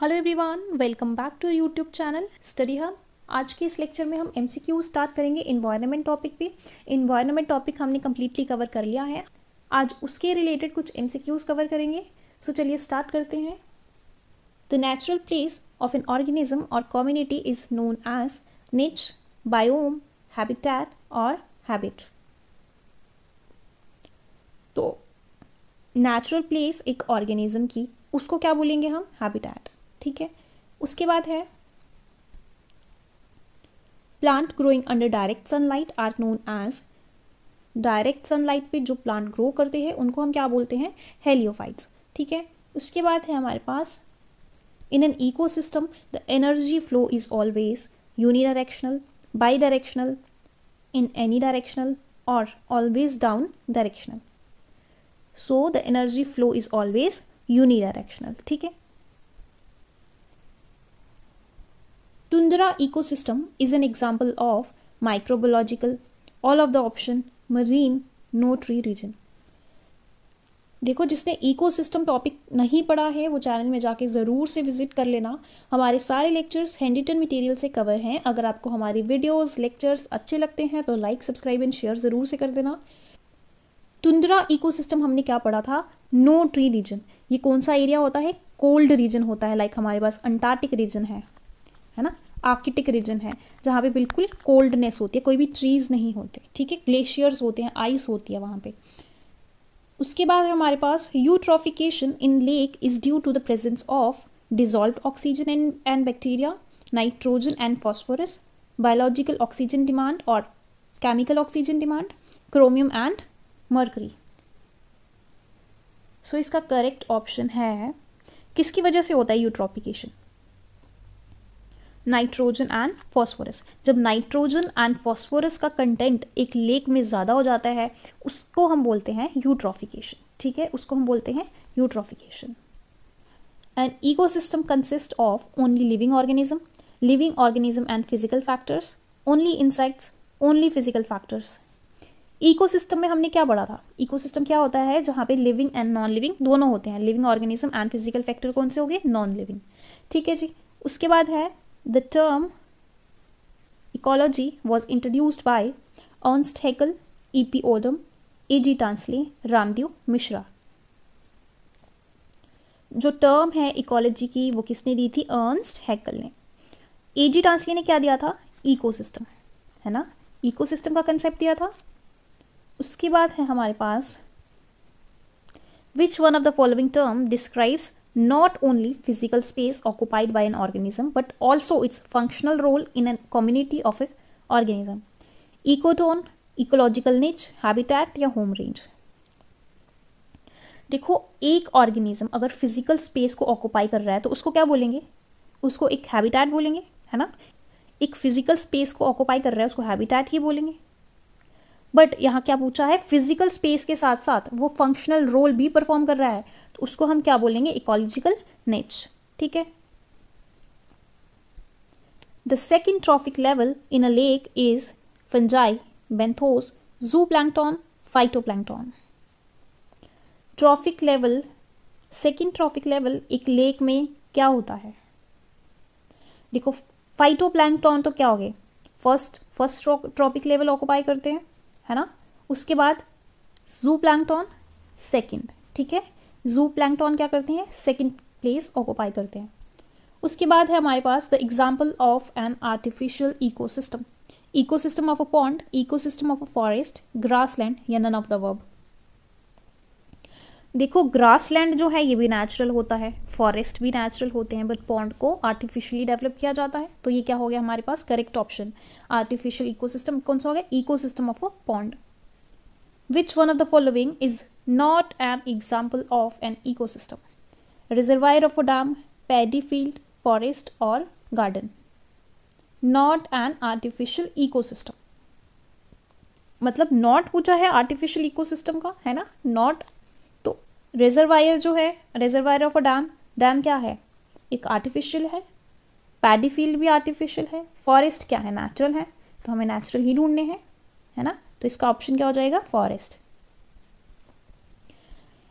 Hello everyone welcome back to YouTube channel study hub आज के इस लेक्चर में हम एमसीक्यू स्टार्ट करेंगे इन्वायरमेंट टॉपिक पे इन्वायरमेंट टॉपिक हमने कम्प्लीटली कवर कर लिया है आज उसके रिलेटेड कुछ एम कवर करेंगे सो चलिए स्टार्ट करते हैं the natural place of an organism और community is known as niche biome habitat और हैबिट तो नेचुरल प्लेस एक ऑर्गेनिज्म की उसको क्या बोलेंगे हम हैबिटैट ठीक है उसके बाद है plant growing under direct sunlight are known as direct sunlight पे जो प्लांट ग्रो करते हैं उनको हम क्या बोलते हैं हेलियोफाइट्स ठीक है उसके बाद है हमारे पास in an ecosystem the energy flow is always directional bidirectional in any directional और always down directional so the energy flow is always unidirectional ठीक है Tundra ecosystem is an example of microbiological, all of the option, marine, no tree region. देखो जिसने ecosystem topic नहीं पढ़ा है वो channel में जाके ज़रूर से विजिट कर लेना हमारे सारे लेक्चर्स हैंडिटन मटेरियल से कवर हैं अगर आपको हमारी वीडियोस लेक्चर्स अच्छे लगते हैं तो लाइक सब्सक्राइब एंड शेयर ज़रूर से कर देना तुंदरा इकोसिस्टम हमने क्या पढ़ा था नो ट्री रीजन ये कौन सा एरिया होता है कोल्ड रीजन होता है लाइक हमारे पास अंटार्टिक रीजन है है ना आर्किटिक रीजन है जहाँ पे बिल्कुल कोल्डनेस होती है कोई भी ट्रीज़ नहीं होते ठीक है ग्लेशियर्स होते हैं आइस होती है वहाँ पे उसके बाद हमारे पास eutrophication in lake is due to the presence of dissolve oxygen and and bacteria nitrogen and phosphorus biological oxygen demand और chemical oxygen demand chromium and mercury so इसका करेक्ट ऑप्शन है किसकी वजह से होता है यूट्रॉफिकेशन नाइट्रोजन एंड फॉस्फोरस जब nitrogen and phosphorus का कंटेंट एक लेक में ज़्यादा हो जाता है उसको हम बोलते हैं यूट्रॉफिकेशन ठीक है उसको हम बोलते हैं eutrophication system consist of only living organism living organism and physical factors only insects only physical factors ecosystem में हमने क्या पढ़ा था सिस्टम क्या होता है जहाँ पे लिविंग एंड नॉन लिविंग दोनों होते हैं living organism and physical factor कौन से हो गए नॉन लिविंग ठीक है जी उसके बाद है The term ecology was introduced by Ernst Haeckel, E.P. Odom, g Tansley, Ramdev Mishra. जो टर्म है इकोलॉजी की वो किसने दी थी अर्नस्ट हैकल ने ए जी टांसली ने क्या दिया था इकोसिस्टम है ना इकोसिस्टम का कंसेप्ट दिया था उसके बाद है हमारे पास which one of the following term describes not only physical space occupied by an organism but also its functional role in a community of an organism ecotone ecological niche habitat या home range देखो एक organism अगर physical space को occupy कर रहा है तो उसको क्या बोलेंगे उसको एक हैबिटेट बोलेंगे है ना एक फिजिकल स्पेस को ऑक्यूपाई कर रहा है उसको हैबिटेट ही बोलेंगे बट यहाँ क्या पूछा है फिजिकल स्पेस के साथ साथ वो फंक्शनल रोल भी परफॉर्म कर रहा है तो उसको हम क्या बोलेंगे इकोलॉजिकल नेच ठीक है the second trophic level in a lake is fungi benthos zooplankton phytoplankton trophic level second trophic level एक लेक में क्या होता है देखो फाइटो प्लैंगटॉन तो क्या हो गए first first trophic level occupy करते हैं है ना उसके बाद जू प्लैंगटॉन सेकेंड ठीक है जू प्लैंगटॉन क्या करते हैं सेकेंड प्लेस ऑक्यूपाई करते हैं उसके बाद है हमारे पास the example of an artificial ecosystem ecosystem of a pond ecosystem of a forest grassland या नन ऑफ द वर्ब देखो ग्रासलैंड जो है ये भी नेचुरल होता है फॉरेस्ट भी नेचुरल होते हैं बट पॉन्ड को आर्टिफिशियली डेवलप किया जाता है तो ये क्या हो गया हमारे पास करेक्ट ऑप्शन आर्टिफिशियल इकोसिस्टम कौन सा हो गया ecosystem of a pond which one of the following is not an example of an ecosystem reservoir of a dam paddy field forest और garden not an artificial ecosystem मतलब not पूछा है artificial ecosystem का है ना not reservoir जो है reservoir of a dam dam क्या है एक आर्टिफिशियल है पैडी फील्ड भी आर्टिफिशियल है फॉरेस्ट क्या है नेचुरल है तो हमें नेचुरल ही ढूंढने हैं है ना तो इसका ऑप्शन क्या हो जाएगा forest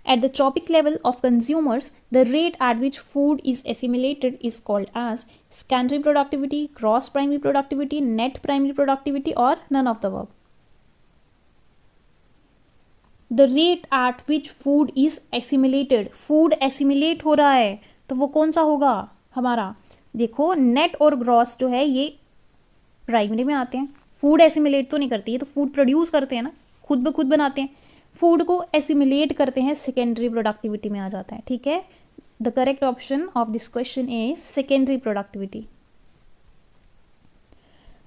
at the trophic level of consumers the rate at which food is assimilated is called as secondary productivity gross primary productivity net primary productivity और none of the above the rate at which food is assimilated food assimilate हो रहा है तो वो कौन सा होगा हमारा देखो नेट और ग्रॉस जो है ये प्राइमरी में आते हैं फूड एसिमिलेट तो नहीं करती ये तो फूड प्रोड्यूस करते हैं ना खुद ब खुद बनाते हैं फूड को एसिमिलेट करते हैं सेकेंडरी प्रोडक्टिविटी में आ जाता है ठीक है the correct option of this question is secondary productivity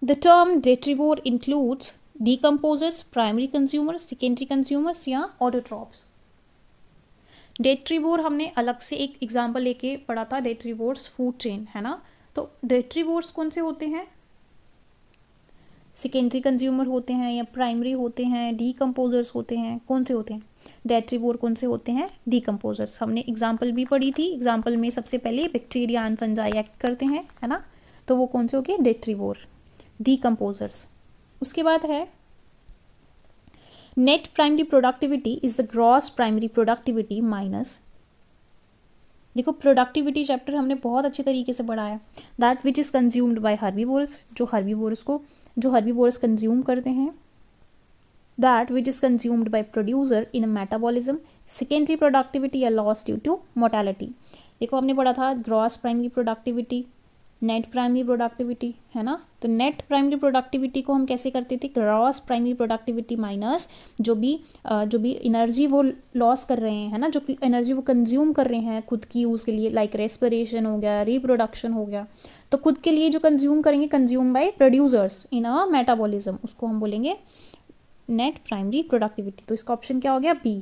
the term detritivore includes decomposers primary consumer secondary consumers या ऑडोट्रॉप्स डेट्रीबोर हमने अलग से एक एग्जाम्पल लेके पढ़ा था डेट्रीबोर्स फूड चेन है ना तो डेट्रीबोर्स कौन से होते हैं सेकेंडरी कंज्यूमर होते हैं या प्राइमरी होते हैं डीकम्पोजर्स होते हैं कौन से होते हैं डेट्रीबोर कौन से होते हैं डीकम्पोजर्स हमने एग्जाम्पल भी पढ़ी थी एग्जाम्पल में सबसे पहले बैक्टीरिया एंड फंजाई एक्ट करते हैं है ना तो वो कौन से हो गए डेट्रीबोर डीकम्पोजर्स उसके बाद है net primary productivity is the gross primary productivity minus देखो प्रोडक्टिविटी चैप्टर हमने बहुत अच्छे तरीके से पढ़ाया that which is consumed by herbivores जो बोर्स को जो बोर्स कंज्यूम करते हैं that which is consumed by producer in metabolism secondary productivity या लॉस ड्यू टू मोर्टेलिटी देखो हमने पढ़ा था gross primary productivity net primary productivity है ना तो नेट प्राइमरी प्रोडक्टिविटी को हम कैसे करते थे ग्रॉस प्राइमरी प्रोडक्टिविटी माइनस जो भी जो भी एनर्जी वो लॉस कर रहे हैं है ना जो कि एनर्जी वो कंज्यूम कर रहे हैं खुद की यूज़ के लिए लाइक रेस्परेशन हो गया रिप्रोडक्शन हो गया तो खुद के लिए जो कंज्यूम करेंगे consume by producers in a metabolism उसको हम बोलेंगे नेट प्राइमरी प्रोडक्टिविटी तो इसका ऑप्शन क्या हो गया B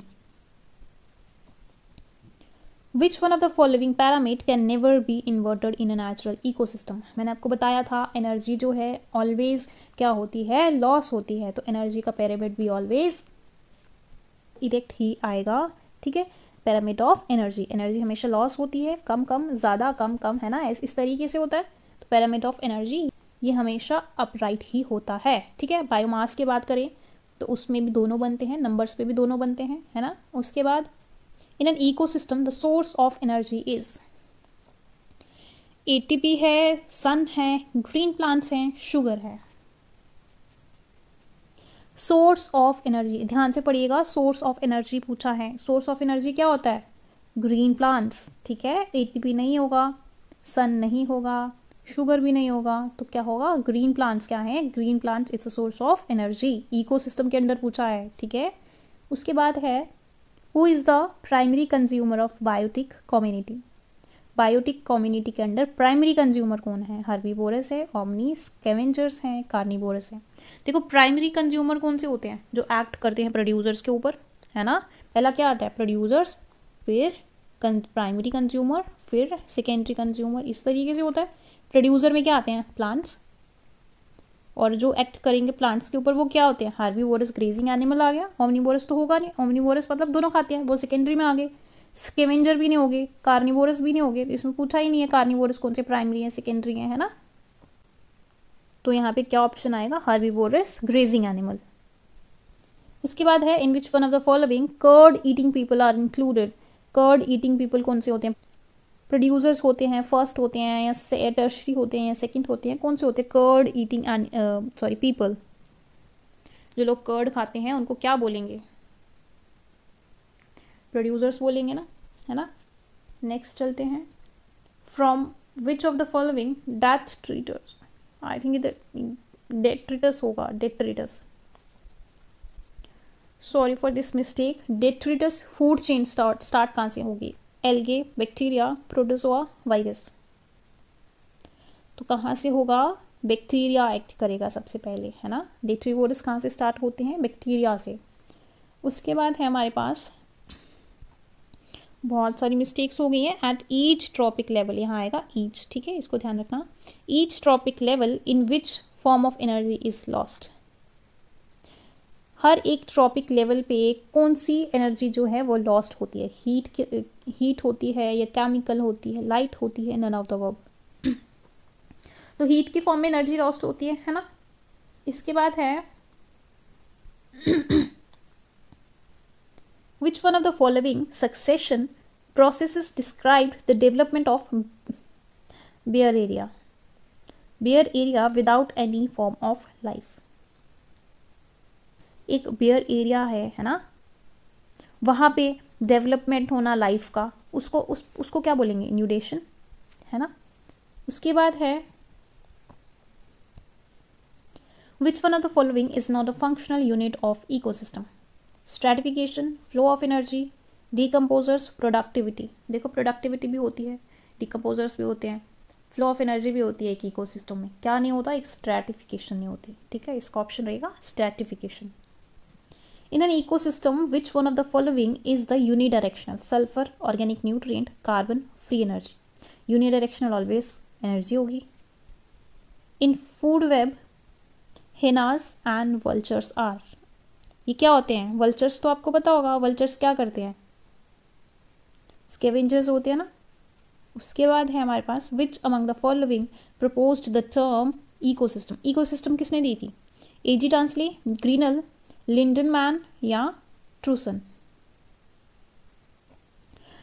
which one of the following pyramid can never be inverted in a natural ecosystem मैंने आपको बताया था एनर्जी जो है ऑलवेज क्या होती है लॉस होती है तो एनर्जी का पैरामिट भी ऑलवेज इरेक्ट ही आएगा ठीक है पैरामिट ऑफ एनर्जी एनर्जी हमेशा लॉस होती है कम कम ज़्यादा कम कम है ना इस, तरीके से होता है तो पैरामिट ऑफ एनर्जी ये हमेशा अपराइट ही होता है ठीक है बायोमास की बात करें तो उसमें भी दोनों बनते हैं नंबर्स पे भी दोनों बनते हैं है ना उसके बाद in the source of energy is A T ATP है सन है ग्रीन प्लांट्स हैं शुगर है सोर्स ऑफ एनर्जी ध्यान से पढ़िएगा सोर्स ऑफ एनर्जी पूछा है सोर्स ऑफ एनर्जी क्या होता है ग्रीन प्लांट्स ठीक है एटीपी नहीं होगा सन नहीं होगा शुगर भी नहीं होगा तो क्या होगा ग्रीन प्लांट्स क्या हैं green plants it's a source of energy ecosystem के अंदर पूछा है ठीक है उसके बाद है who is the primary consumer of biotic community biotic community के अंडर प्राइमरी कंज्यूमर कौन है हर्बीबोरस है ओमनी स्केवेंजर्स हैं कार्निबोरस हैं देखो प्राइमरी कंज्यूमर कौन से होते हैं जो एक्ट करते हैं प्रोड्यूसर्स के ऊपर है ना पहला क्या आता है प्रोड्यूसर्स फिर प्राइमरी कंज्यूमर फिर सेकेंडरी कंज्यूमर इस तरीके से होता है प्रोड्यूसर में क्या आते हैं प्लांट्स और जो एक्ट करेंगे प्लांट्स के ऊपर वो क्या होते हैं हार्बी वोरस ग्रेजिंग एनिमल आ गया ओमनी तो होगा नहीं ओमनी मतलब दोनों खाते हैं वो सेकेंडरी में आ गए स्केवेंजर भी नहीं होगी कार्निवोरस भी नहीं होगे तो इसमें पूछा ही नहीं है कार्निवोरस कौन से प्राइमरी है सेकेंडरी है, है ना तो यहाँ पे क्या ऑप्शन आएगा हार्बीवोरस ग्रेजिंग एनिमल उसके बाद है in which one of the following curd eating people are included curd eating people कौन से होते हैं प्रोड्यूसर्स होते हैं फर्स्ट होते हैं या टर्शरी होते हैं या सेकेंड होते हैं कौन से होते हैं कर्ड ईटिंग सॉरी पीपल जो लोग कर्ड खाते हैं उनको क्या बोलेंगे प्रोड्यूसर्स बोलेंगे ना है ना नेक्स्ट चलते हैं from which of the following detritus I think detritus होगा detritus sorry for this mistake detritus food chain start start कहाँ से होगी एल्गे बैक्टीरिया प्रोटोजोआ वायरस तो कहाँ से होगा बैक्टीरिया एक्ट करेगा सबसे पहले है ना डेट्रीवोरस कहाँ से स्टार्ट होते हैं बैक्टीरिया से उसके बाद है हमारे पास बहुत सारी मिस्टेक्स हो गई हैं एट ईच ट्रॉपिक लेवल यहाँ आएगा ईच ठीक है इसको ध्यान रखना each trophic level in which form of energy is lost हर एक ट्रॉपिक लेवल पे कौन सी एनर्जी जो है वो लॉस्ट होती है हीट हीट होती है या केमिकल होती है लाइट होती है नन ऑफ द वर्ब तो हीट के फॉर्म में एनर्जी लॉस्ट होती है है ना इसके बाद है which one of the following succession process describe the development of bare area bare area without any form of life एक बेयर एरिया है है ना वहाँ पे डेवलपमेंट होना लाइफ का उसको उस उसको क्या बोलेंगे न्यूडेशन है ना उसके बाद है which one of the following is not a functional unit of ecosystem stratification flow of energy decomposers productivity देखो प्रोडक्टिविटी भी होती है डिकम्पोजर्स भी होते हैं फ्लो ऑफ एनर्जी भी होती है एक इकोसिस्टम में क्या नहीं होता एक स्ट्रेटिफिकेशन नहीं होती ठीक है इसका ऑप्शन रहेगा stratification In an ecosystem, which one of the following is the unidirectional? Sulfur, organic nutrient, carbon, free energy. Unidirectional always energy होगी. In food web, hyenas and vultures are. ये क्या होते हैं वल्चर्स तो आपको पता होगा वल्चर्स क्या करते हैं स्केवेंजर्स होते हैं ना उसके बाद है हमारे पास which among the following propose the term ecosystem ecosystem किसने दी थी ए जी टांसले ग्रीनल लिंडनमैन या ट्रूसन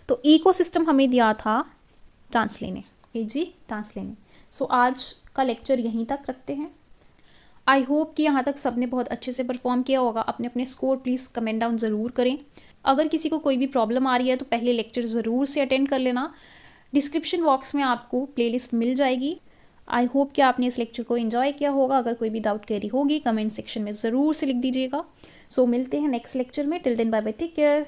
तो इकोसिस्टम हमें दिया था टांसले ने ए जी टांसले ने सो so, आज का लेक्चर यहीं तक रखते हैं आई होप कि यहाँ तक सबने बहुत अच्छे से परफॉर्म किया होगा अपने अपने स्कोर प्लीज़ कमेंट डाउन ज़रूर करें अगर किसी को कोई भी प्रॉब्लम आ रही है तो पहले लेक्चर ज़रूर से अटेंड कर लेना डिस्क्रिप्शन बॉक्स में आपको प्लेलिस्ट मिल जाएगी आई होप कि आपने इस लेक्चर को इन्जॉय किया होगा अगर कोई भी डाउट कैरी होगी कमेंट सेक्शन में ज़रूर से लिख दीजिएगा सो so, मिलते हैं नेक्स्ट लेक्चर में till then bye bye take care